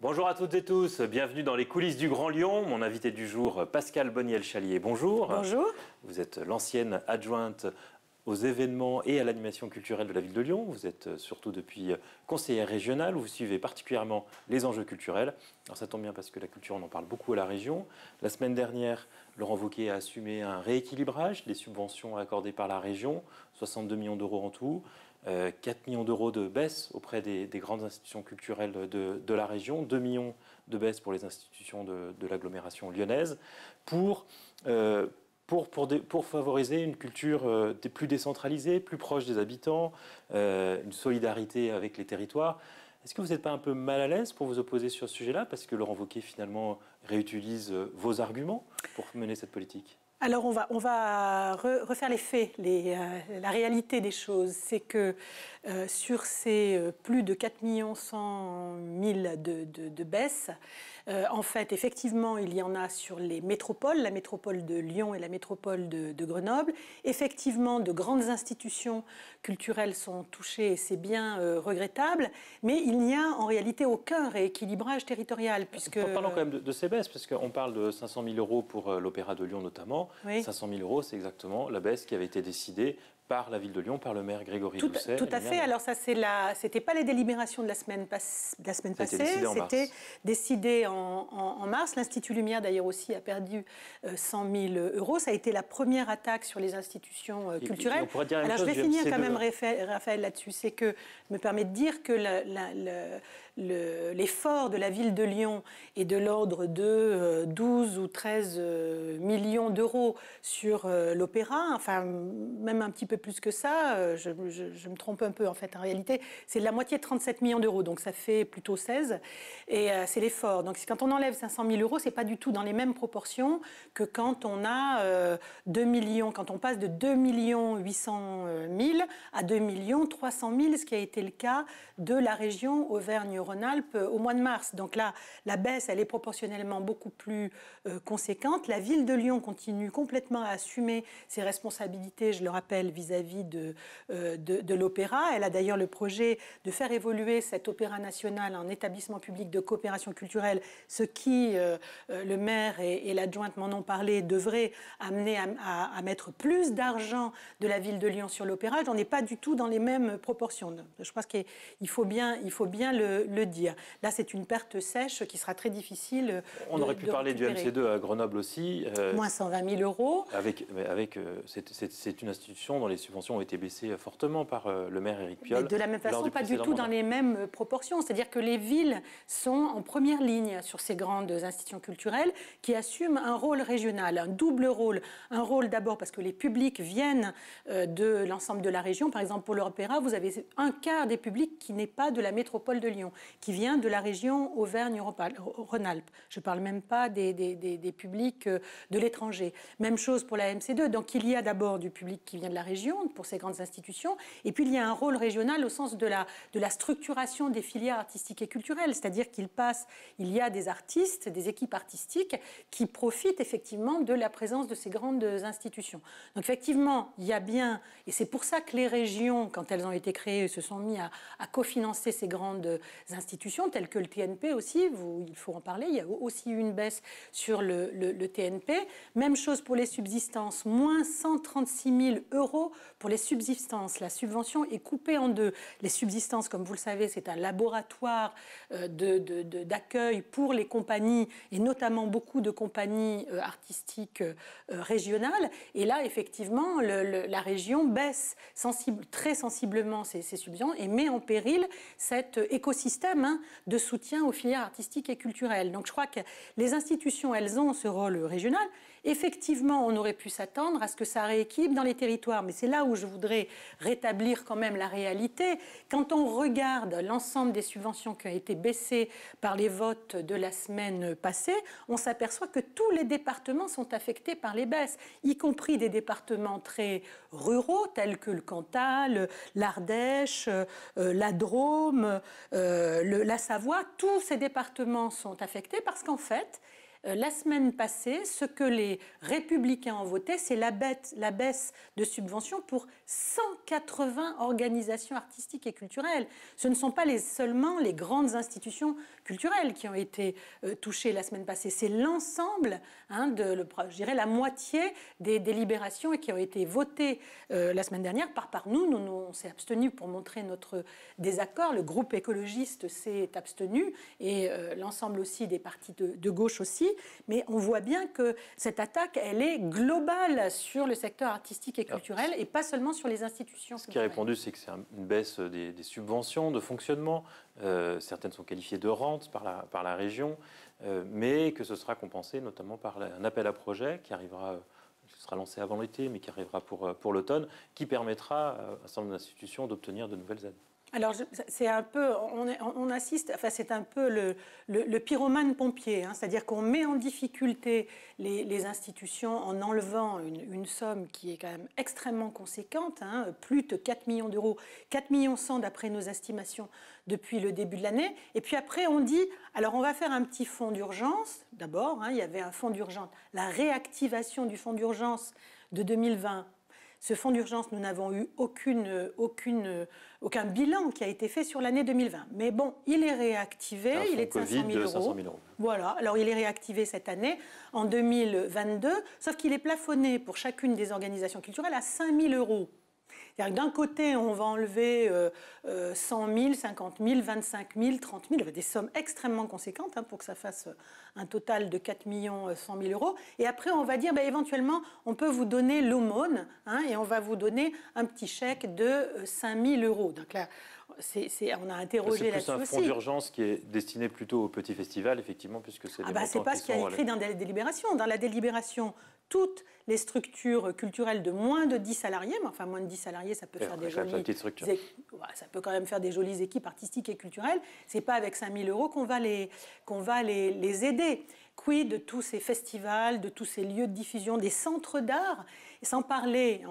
Bonjour à toutes et tous, bienvenue dans les coulisses du Grand Lyon. Mon invité du jour, Pascal Boniel-Chalier, bonjour. Bonjour. Vous êtes l'ancienne adjointe aux événements et à l'animation culturelle de la ville de Lyon. Vous êtes surtout depuis conseillère régionale, où vous suivez particulièrement les enjeux culturels. Alors ça tombe bien parce que la culture, on en parle beaucoup à la région. La semaine dernière, Laurent Wauquiez a assumé un rééquilibrage des subventions accordées par la région, 62 millions d'euros en tout. 4 euh, millions d'euros de baisse auprès des, grandes institutions culturelles de, la région, 2 millions de baisse pour les institutions de, l'agglomération lyonnaise, euh, pour, favoriser une culture euh, plus décentralisée, plus proche des habitants, une solidarité avec les territoires. Est-ce que vous n'êtes pas un peu mal à l'aise pour vous opposer sur ce sujet-là Parce que Laurent Wauquiez, finalement, réutilise vos arguments pour mener cette politique. Alors on va, refaire les faits, euh, la réalité des choses. C'est que euh, sur ces euh, plus de 4 100 000 de, baisses, euh, en fait, effectivement, il y en a sur les métropoles, la métropole de Lyon et la métropole de, Grenoble. Effectivement, de grandes institutions culturelles sont touchées et c'est bien euh, regrettable, mais il n'y a en réalité aucun rééquilibrage territorial. Puisque... Parlons quand même de, ces baisses, parce qu'on parle de 500 000 euros pour euh, l'Opéra de Lyon notamment. 500 000 euros, c'est exactement la baisse qui avait été décidée par la ville de Lyon, par le maire Grégory tout, Tout à fait. Alors ça, c'est la, c'était pas les délibérations de la semaine, la semaine passée. C'était décidé en, mars. L'Institut Lumière d'ailleurs aussi a perdu 100 euh, 000 euros. Ça a été la première attaque sur les institutions euh, culturelles. on pourrait dire Alors je vais finir quand même, Raphaël, là-dessus. C'est que me permet de dire que la l'effort de la ville de Lyon est de l'ordre de 12 euh, ou 13 euh, millions d'euros sur euh, l'opéra, enfin même un petit peu plus que ça, je, me trompe un peu en fait, en réalité c'est la moitié de 37 millions d'euros, donc ça fait plutôt 16, et c'est l'effort. Donc quand on enlève 500 000 euros, c'est pas du tout dans les mêmes proportions que quand on a 2 millions, quand on passe de 2 800 000 à 2 300 000, ce qui a été le cas de la région Auvergne Rhône-Alpes euh, au mois de mars. Donc là, la baisse, elle est proportionnellement beaucoup plus euh, conséquente. La ville de Lyon continue complètement à assumer ses responsabilités, je le rappelle, vis-à-vis euh, de, de, l'opéra. Elle a d'ailleurs le projet de faire évoluer cet opéra national en établissement public de coopération culturelle, ce qui, le maire et, l'adjointe m'en ont parlé, devrait amener à, mettre plus d'argent de la ville de Lyon sur l'opéra. J'en ai pas du tout dans les mêmes proportions. Je pense qu'il faut bien, il faut bien le dire. Là, c'est une perte sèche qui sera très difficile. On aurait euh, pu parler du MC2 à Grenoble aussi. Euh, Moins 120 000 euros. Avec, avec euh, c'est une institution dont les subventions ont été baissées fortement par le maire Éric Piolle. de la même façon, pas du tout dans les mêmes proportions. C'est-à-dire que les villes sont en première ligne sur ces grandes institutions culturelles qui assument un rôle régional, un double rôle. Un rôle d'abord parce que les publics viennent de l'ensemble de la région. Par exemple, pour l'Opéra, vous avez un quart des publics qui n'est pas de la métropole de Lyon qui vient de la région Auvergne-Rhône-Alpes. Je ne parle même pas des, des, des, publics euh, de l'étranger. Même chose pour la MC2. Donc il y a d'abord du public qui vient de la région pour ces grandes institutions, et puis il y a un rôle régional au sens de la, de la structuration des filières artistiques et culturelles, c'est-à-dire qu'il passe, il y a des artistes, des équipes artistiques qui profitent effectivement de la présence de ces grandes institutions. Donc effectivement, il y a bien, et c'est pour ça que les régions, quand elles ont été créées, se sont mis à, à cofinancer ces grandes institutions telles que le TNP aussi, vous, il faut en parler, il y a aussi eu une baisse sur le, TNP. Même chose pour les subsistances, moins 136 000 euros pour les subsistances. La subvention est coupée en deux. Les subsistances, comme vous le savez, c'est un laboratoire euh, d'accueil de, pour les compagnies, et notamment beaucoup de compagnies euh, artistiques euh, régionales. Et là, effectivement, la région baisse sensible, très sensiblement ses, ses subventions et met en péril cet écosystème Hein, de soutien aux filières artistiques et culturelles. Donc je crois que les institutions, elles ont ce rôle régional, Effectivement, on aurait pu s'attendre à ce que ça rééquilibre dans les territoires, mais c'est là où je voudrais rétablir quand même la réalité. Quand on regarde l'ensemble des subventions qui ont été baissées par les votes de la semaine passée, on s'aperçoit que tous les départements sont affectés par les baisses, y compris des départements très ruraux tels que le Cantal, l'Ardèche, euh, la Drôme, euh, la Savoie. Tous ces départements sont affectés parce qu'en fait, euh, la semaine passée, ce que les républicains ont voté, c'est la, la, baisse de subventions pour 180 organisations artistiques et culturelles. Ce ne sont pas seulement les grandes institutions culturelles qui ont été euh, touchées la semaine passée, c'est l'ensemble, hein, le, je dirais la moitié des délibérations qui ont été votées euh, la semaine dernière par, par nous. Nous, nous on s'est abstenus pour montrer notre désaccord. Le groupe écologiste s'est abstenu et l'ensemble aussi des partis de gauche aussi mais on voit bien que cette attaque, elle est globale sur le secteur artistique et ah. culturel et pas seulement sur les institutions. Ce qui a répondu, c'est que c'est une baisse euh, des, subventions, de fonctionnement. Euh, certaines sont qualifiées de rentes par la, région, euh, mais que ce sera compensé notamment par un appel à projet qui arrivera qui sera lancé avant l'été, mais qui arrivera pour, pour l'automne, qui permettra à un certain nombre d'institutions d'obtenir de nouvelles aides alors, c'est un peu, on, assiste, enfin, c'est un peu le, pyromane pompier, hein. c'est-à-dire qu'on met en difficulté les, institutions en enlevant une, somme qui est quand même extrêmement conséquente, hein. plus de 4 millions d'euros, 4 millions 100 d'après nos estimations depuis le début de l'année. Et puis après, on dit, alors on va faire un petit fonds d'urgence. D'abord, hein, il y avait un fonds d'urgence, la réactivation du fonds d'urgence de 2020 ce fonds d'urgence, nous n'avons eu aucune, aucune, aucun bilan qui a été fait sur l'année 2020. Mais bon, il est réactivé, il est de de 500 000 euros. Voilà, alors il est réactivé cette année, en 2022, sauf qu'il est plafonné pour chacune des organisations culturelles à 5 000 euros d'un côté, on va enlever 100 000, 50 000, 25 000, 30 000, des sommes extrêmement conséquentes hein, pour que ça fasse euh, un total de 4 100 000 euros. Et après, on va dire, bah, éventuellement, on peut vous donner l'aumône hein, et on va vous donner un petit chèque de 5 euh, 000 euros. Donc là, on a interrogé là-dessus. C'est un fonds d'urgence qui est destiné plutôt au petit festival, effectivement, puisque c'est. Ah bah c'est pas ce qui a écrit dans la délibération. Dans la délibération, toutes les structures culturelles de moins de 10 salariés, mais enfin moins de 10 salariés, ça peut faire des jolies ça peut quand même faire des jolies équipes artistiques et culturelles. C'est pas avec 000 euros qu'on va les qu'on va les, les aider. Quid de tous ces festivals, de tous ces lieux de diffusion, des centres d'art sans parler,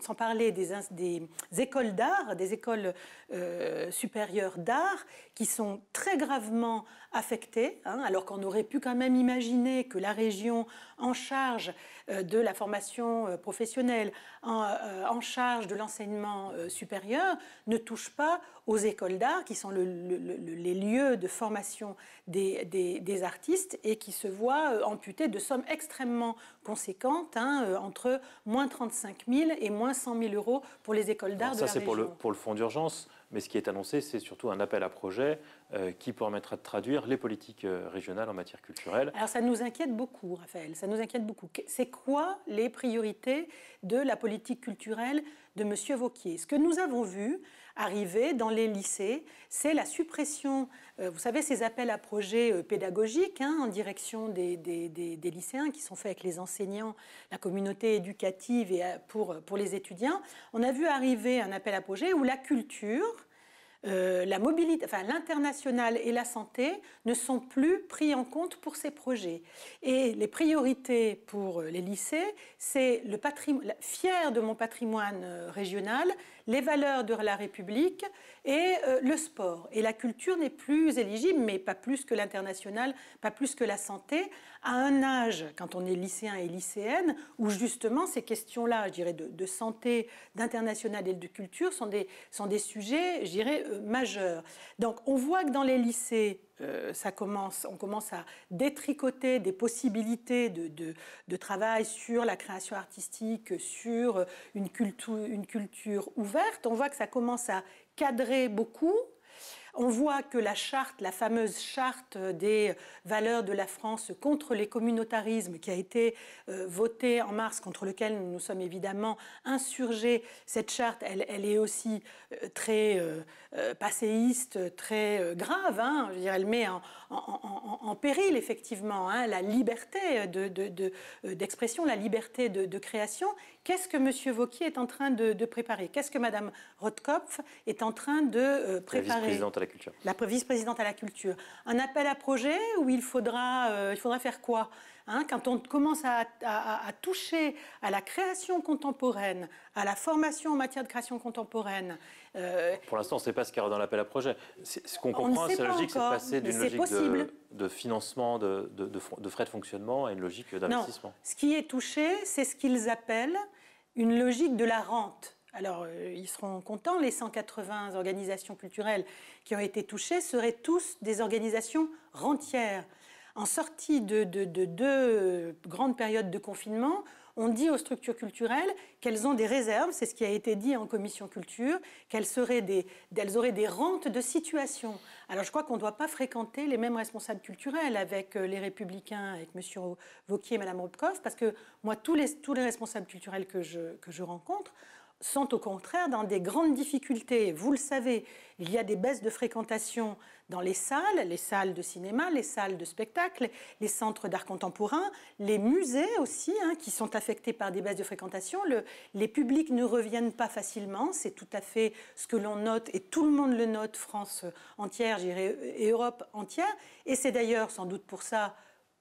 sans parler des, des écoles d'art, des écoles euh, supérieures d'art, qui sont très gravement affectées, hein, alors qu'on aurait pu quand même imaginer que la région en charge euh, de la formation euh, professionnelle, en, charge de l'enseignement supérieur, ne touche pas aux écoles d'art, qui sont les lieux de formation des, artistes et qui se voient amputées de sommes extrêmement conséquentes, hein, entre entre moins 35 000 et moins 100 000 euros pour les écoles d'art de la Ça, c'est pour le, pour le fonds d'urgence, mais ce qui est annoncé, c'est surtout un appel à projet euh, qui permettra de traduire les politiques euh, régionales en matière culturelle. Alors, ça nous inquiète beaucoup, Raphaël, ça nous inquiète beaucoup. C'est quoi les priorités de la politique culturelle de M. Vauquier Ce que nous avons vu arriver dans les lycées, c'est la suppression, euh, vous savez, ces appels à projets euh, pédagogiques hein, en direction des, lycéens qui sont faits avec les enseignants, la communauté éducative et euh, pour, les étudiants. On a vu arriver un appel à projet où la culture, la mobilité, enfin l'international et la santé ne sont plus pris en compte pour ces projets. Et les priorités pour les lycées, c'est le patrimoine, fier de mon patrimoine régional, les valeurs de la République et euh, le sport. Et la culture n'est plus éligible, mais pas plus que l'international, pas plus que la santé, à un âge, quand on est lycéen et lycéenne, où justement ces questions-là, je dirais, de, santé, d'international et de culture sont des, sont des sujets, je dirais, euh, majeurs. Donc on voit que dans les lycées, euh, on commence à détricoter des possibilités de, travail sur la création artistique, sur une culture ouverte, on voit que ça commence à cadrer beaucoup on voit que la charte, la fameuse charte des valeurs de la France contre les communautarismes qui a été euh, votée en mars, contre lequel nous sommes évidemment insurgés, cette charte, elle, est aussi euh, très euh, passéiste, très grave. Hein. je elle met en, péril effectivement hein, la liberté d'expression, la liberté de, création. Qu'est-ce que M. Vauquier est en train de, préparer Qu'est-ce que Mme Rotkopf est en train de préparer la vice-présidente à la culture. Un appel à projet où il faudra, euh, il faudra faire quoi hein Quand on commence à, toucher à la création contemporaine, à la formation en matière de création contemporaine. Euh, Pour l'instant, on ne sait pas ce qu'il y a dans l'appel à projet. Ce qu'on comprend, c'est la logique, c'est de passer d'une logique de, financement, de, de, frais de fonctionnement à une logique d'investissement. Ce qui est touché, c'est ce qu'ils appellent une logique de la rente. Alors, euh, ils seront contents, les 180 organisations culturelles qui ont été touchées seraient tous des organisations rentières. En sortie de deux grandes périodes de confinement, on dit aux structures culturelles qu'elles ont des réserves, c'est ce qui a été dit en commission culture, qu'elles auraient des rentes de situation. Alors je crois qu'on ne doit pas fréquenter les mêmes responsables culturels avec euh, les Républicains, avec M. Vauquier et Mme Robkoff, parce que moi, tous les, responsables culturels que je rencontre sont au contraire dans des grandes difficultés. Vous le savez, il y a des baisses de fréquentation dans les salles, les salles de cinéma, les salles de spectacle, les centres d'art contemporain, les musées aussi, hein, qui sont affectés par des baisses de fréquentation. les publics ne reviennent pas facilement, c'est tout à fait ce que l'on note, et tout le monde le note, France entière, et Europe entière. Et c'est d'ailleurs sans doute pour ça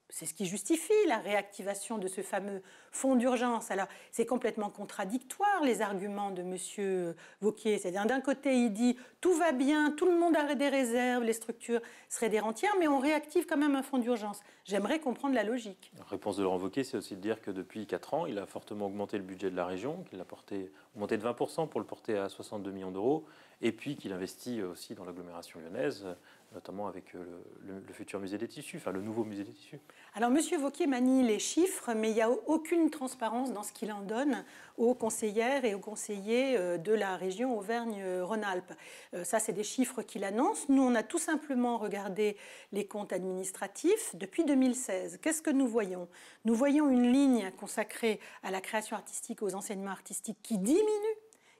c'est ce qui justifie la réactivation de ce fameux fonds d'urgence. Alors, c'est complètement contradictoire les arguments de M. Vauquier. C'est-à-dire, d'un côté, il dit tout va bien, tout le monde a des réserves, les structures seraient des rentières, mais on réactive quand même un fonds d'urgence. J'aimerais comprendre la logique. La réponse de Laurent Vauquier, c'est aussi de dire que depuis 4 ans, il a fortement augmenté le budget de la région, qu'il a porté, augmenté de 20% pour le porter à 62 millions d'euros, et puis qu'il investit aussi dans l'agglomération lyonnaise notamment avec euh, le, futur musée des tissus, enfin le nouveau musée des tissus. Alors Monsieur Vauquier manie les chiffres, mais il n'y a aucune transparence dans ce qu'il en donne aux conseillères et aux conseillers euh, de la région Auvergne-Rhône-Alpes. Euh, ça, c'est des chiffres qu'il annonce. Nous, on a tout simplement regardé les comptes administratifs depuis 2016. Qu'est-ce que nous voyons Nous voyons une ligne consacrée à la création artistique, aux enseignements artistiques qui diminue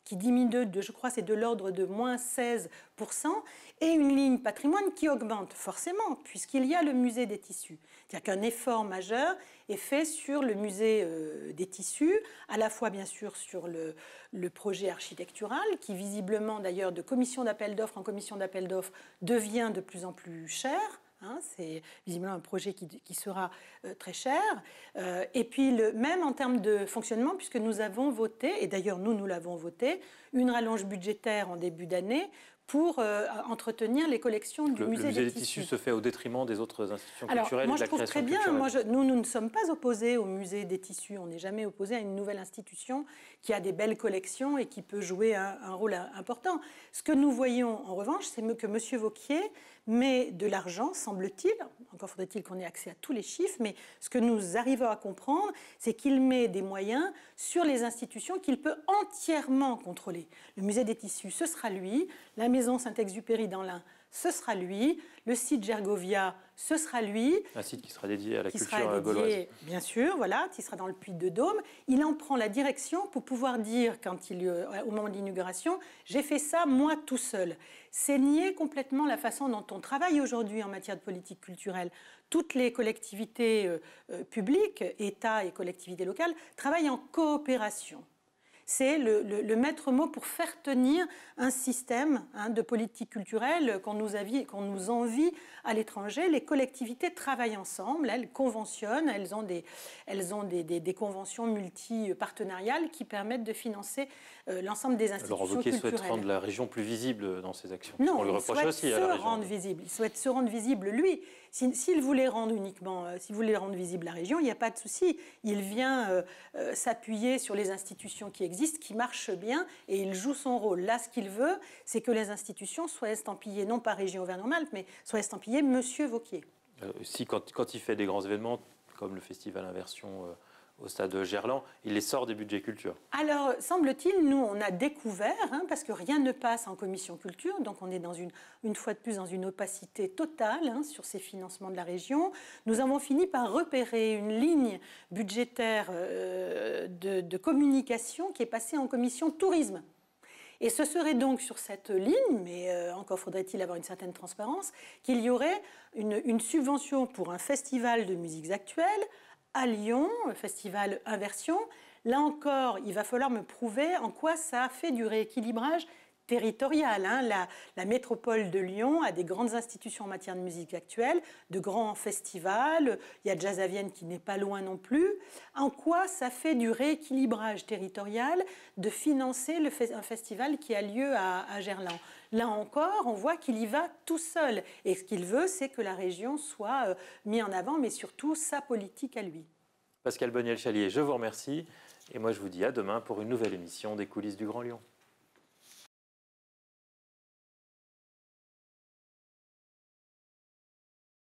qui diminue de, je crois, c'est de l'ordre de moins 16%, et une ligne patrimoine qui augmente forcément, puisqu'il y a le musée des tissus. C'est-à-dire qu'un effort majeur est fait sur le musée euh, des tissus, à la fois bien sûr sur le, le projet architectural, qui visiblement d'ailleurs de commission d'appel d'offres en commission d'appel d'offres devient de plus en plus cher. Hein, c'est visiblement un projet qui, sera euh, très cher. Euh, et puis, le, même en termes de fonctionnement, puisque nous avons voté, et d'ailleurs nous, nous l'avons voté, une rallonge budgétaire en début d'année pour euh, entretenir les collections du des musée, le musée des, tissus. se fait au détriment des autres institutions culturelles. Moi, je trouve très bien. Moi, nous, nous ne sommes pas opposés au musée des tissus. On n'est jamais opposé à une nouvelle institution qui a des belles collections et qui peut jouer un, un rôle important. Ce que nous voyons, en revanche, c'est que M. Vauquier met de l'argent, semble-t-il. Encore faudrait-il qu'on ait accès à tous les chiffres, mais ce que nous arrivons à comprendre, c'est qu'il met des moyens sur les institutions qu'il peut entièrement contrôler. Le musée des tissus, ce sera lui. La maison Saint-Exupéry dans l'Ain, ce sera lui. Le site Gergovia, ce sera lui. Un site qui sera dédié à la culture sera Bien sûr, voilà, qui sera dans le puits de Dôme. Il en prend la direction pour pouvoir dire, quand il, euh, au moment de l'inauguration, j'ai fait ça moi tout seul. C'est nier complètement la façon dont on travaille aujourd'hui en matière de politique culturelle. Toutes les collectivités euh, euh, publiques, État et collectivités locales, travaillent en coopération c'est le, maître mot pour faire tenir un système hein, de politique culturelle qu'on nous, nous envie à l'étranger. Les collectivités travaillent ensemble, elles conventionnent, elles ont des, elles ont des, conventions multipartenariales qui permettent de financer euh, l'ensemble des institutions Alors, culturelles. souhaite rendre la région plus visible dans ses actions. Non, On lui reproche aussi Rendre visible. Il souhaite se rendre visible, lui. S'il voulait rendre uniquement, euh, voulait rendre visible la région, il n'y a pas de souci. Il vient euh, euh, s'appuyer sur les institutions qui existent, qui marchent bien, et il joue son rôle. Là, ce qu'il veut, c'est que les institutions soient estampillées, non pas région Auvergne-Rhône-Alpes, mais soient estampillées Monsieur Vauquier. si, quand, quand, il fait des grands événements, comme le festival Inversion au stade Gerland, il les sort des budgets culture. Alors, semble-t-il, nous, on a découvert, hein, parce que rien ne passe en commission culture, donc on est dans une, fois de plus dans une opacité totale hein, sur ces financements de la région. Nous avons fini par repérer une ligne budgétaire euh, de, communication qui est passée en commission tourisme. Et ce serait donc sur cette ligne, mais euh, encore faudrait-il avoir une certaine transparence, qu'il y aurait une, subvention pour un festival de musiques actuelles, à Lyon, le euh, festival Inversion. Là encore, il va falloir me prouver en quoi ça a fait du rééquilibrage Territorial, hein. La, métropole de Lyon a des grandes institutions en matière de musique actuelle, de grands festivals. Il y a Jazz à Vienne qui n'est pas loin non plus. En quoi ça fait du rééquilibrage territorial de financer le un festival qui a lieu à, Gerland Là encore, on voit qu'il y va tout seul. Et ce qu'il veut, c'est que la région soit euh, mise en avant, mais surtout sa politique à lui. Pascal Boniel-Chalier, je vous remercie. Et moi, je vous dis à demain pour une nouvelle émission des coulisses du Grand Lyon.